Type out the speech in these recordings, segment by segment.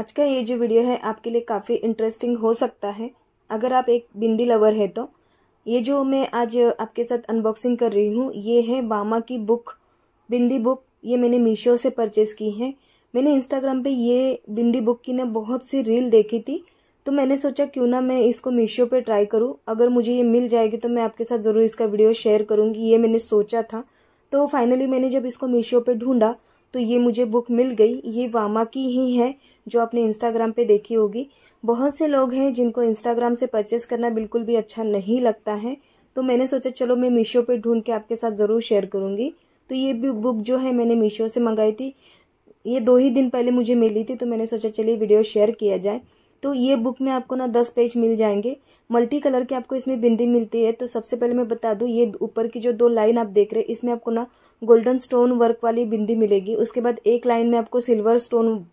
आज का ये जो वीडियो है आपके लिए काफ़ी इंटरेस्टिंग हो सकता है अगर आप एक बिंदी लवर है तो ये जो मैं आज आपके साथ अनबॉक्सिंग कर रही हूँ ये है बामा की बुक बिंदी बुक ये मैंने मीशो से परचेज़ की है मैंने इंस्टाग्राम पे ये बिंदी बुक की ना बहुत सी रील देखी थी तो मैंने सोचा क्यों ना मैं इसको मीशो पे ट्राई करूँ अगर मुझे ये मिल जाएगी तो मैं आपके साथ ज़रूर इसका वीडियो शेयर करूँगी ये मैंने सोचा था तो फाइनली मैंने जब इसको मीशो पर ढूंढा तो ये मुझे बुक मिल गई ये वामा की ही है जो आपने इंस्टाग्राम पे देखी होगी बहुत से लोग हैं जिनको इंस्टाग्राम से परचेस करना बिल्कुल भी अच्छा नहीं लगता है तो मैंने सोचा चलो मैं मीशो पे ढूंढ के आपके साथ ज़रूर शेयर करूँगी तो ये भी बुक जो है मैंने मीशो से मंगाई थी ये दो ही दिन पहले मुझे मिली थी तो मैंने सोचा चलिए वीडियो शेयर किया जाए तो ये बुक में आपको ना दस पेज मिल जाएंगे मल्टी कलर के आपको इसमें बिंदी मिलती है तो सबसे पहले मैं बता दूँ ये ऊपर की जो दो लाइन आप देख रहे हैं इसमें आपको ना गोल्डन स्टोन वर्क वाली बिंदी मिलेगी उसके बाद एक लाइन में आपको सिल्वर स्टोन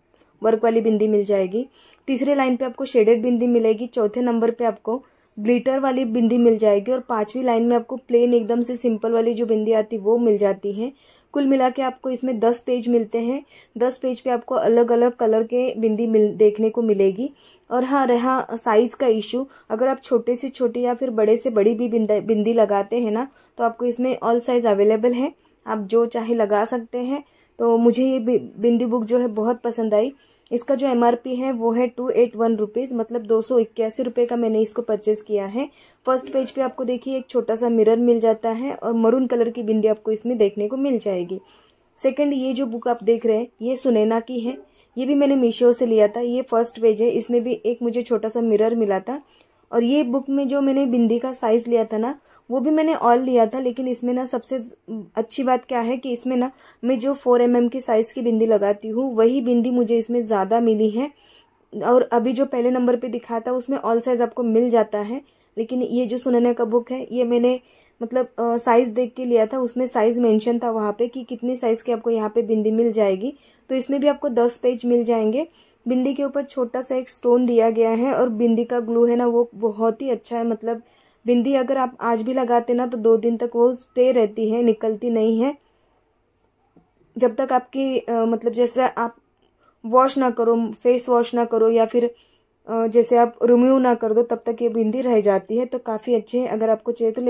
वर्क वाली बिंदी मिल जाएगी तीसरे लाइन पे आपको शेडेड बिंदी मिलेगी चौथे नंबर पे आपको ग्लिटर वाली बिंदी मिल जाएगी और पांचवी लाइन में आपको प्लेन एकदम से सिंपल वाली जो बिंदी आती वो मिल जाती है कुल मिला के आपको इसमें दस पेज मिलते हैं दस पेज पे आपको अलग अलग कलर के बिंदी मिल देखने को मिलेगी और हाँ रहा साइज़ का इशू अगर आप छोटे से छोटे या फिर बड़े से बड़ी भी बिंदी लगाते हैं ना तो आपको इसमें ऑल साइज़ अवेलेबल है आप जो चाहे लगा सकते हैं तो मुझे ये बिंदी बुक जो है बहुत पसंद आई इसका जो एम है वो है टू एट वन रुपीज़ मतलब दो सौ इक्यासी रुपये का मैंने इसको परचेज़ किया है फर्स्ट पेज पे आपको देखिए एक छोटा सा मिरर मिल जाता है और मरून कलर की बिंदी आपको इसमें देखने को मिल जाएगी सेकंड ये जो बुक आप देख रहे हैं ये सुनैना की है ये भी मैंने मीशो से लिया था ये फर्स्ट पेज है इसमें भी एक मुझे छोटा सा मिरर मिला था और ये बुक में जो मैंने बिंदी का साइज लिया था ना वो भी मैंने ऑल लिया था लेकिन इसमें ना सबसे अच्छी बात क्या है कि इसमें ना मैं जो फोर एम mm की साइज़ की बिंदी लगाती हूँ वही बिंदी मुझे इसमें ज़्यादा मिली है और अभी जो पहले नंबर पे दिखा था उसमें ऑल साइज़ आपको मिल जाता है लेकिन ये जो सुनने का बुक है ये मैंने मतलब साइज़ देख के लिया था उसमें साइज़ मेंशन था वहाँ पे कि कितनी साइज़ की आपको यहाँ पे बिंदी मिल जाएगी तो इसमें भी आपको दस पेज मिल जाएंगे बिंदी के ऊपर छोटा सा एक स्टोन दिया गया है और बिंदी का ग्लू है ना वो बहुत ही अच्छा है मतलब बिंदी अगर आप आज भी लगाते ना तो दो दिन तक वो स्टे रहती है निकलती नहीं है जब तक आपकी मतलब जैसे आप वॉश ना करो फेस वॉश ना करो या फिर जैसे आप रिमूव ना कर दो तब तक ये बिंदी रह जाती है तो काफ़ी अच्छे अगर आपको चाहिए तो ले